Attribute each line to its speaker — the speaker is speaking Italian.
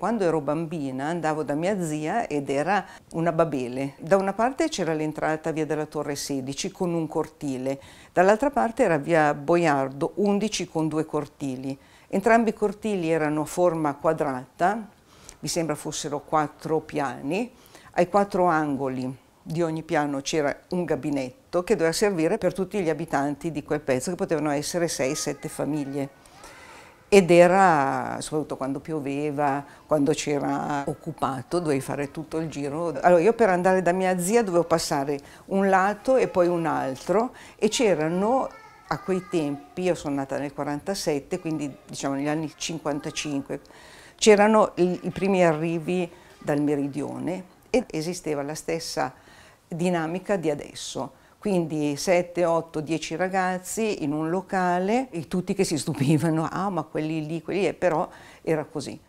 Speaker 1: Quando ero bambina andavo da mia zia ed era una babele. Da una parte c'era l'entrata via della Torre 16 con un cortile, dall'altra parte era via Boiardo 11 con due cortili. Entrambi i cortili erano a forma quadrata, mi sembra fossero quattro piani, ai quattro angoli di ogni piano c'era un gabinetto che doveva servire per tutti gli abitanti di quel pezzo, che potevano essere 6-7 famiglie ed era, soprattutto quando pioveva, quando c'era occupato, dovevi fare tutto il giro. Allora io per andare da mia zia dovevo passare un lato e poi un altro e c'erano a quei tempi, io sono nata nel 47, quindi diciamo negli anni 55, c'erano i primi arrivi dal meridione e esisteva la stessa dinamica di adesso quindi 7, 8, 10 ragazzi in un locale e tutti che si stupivano, ah ma quelli lì, quelli lì, però era così.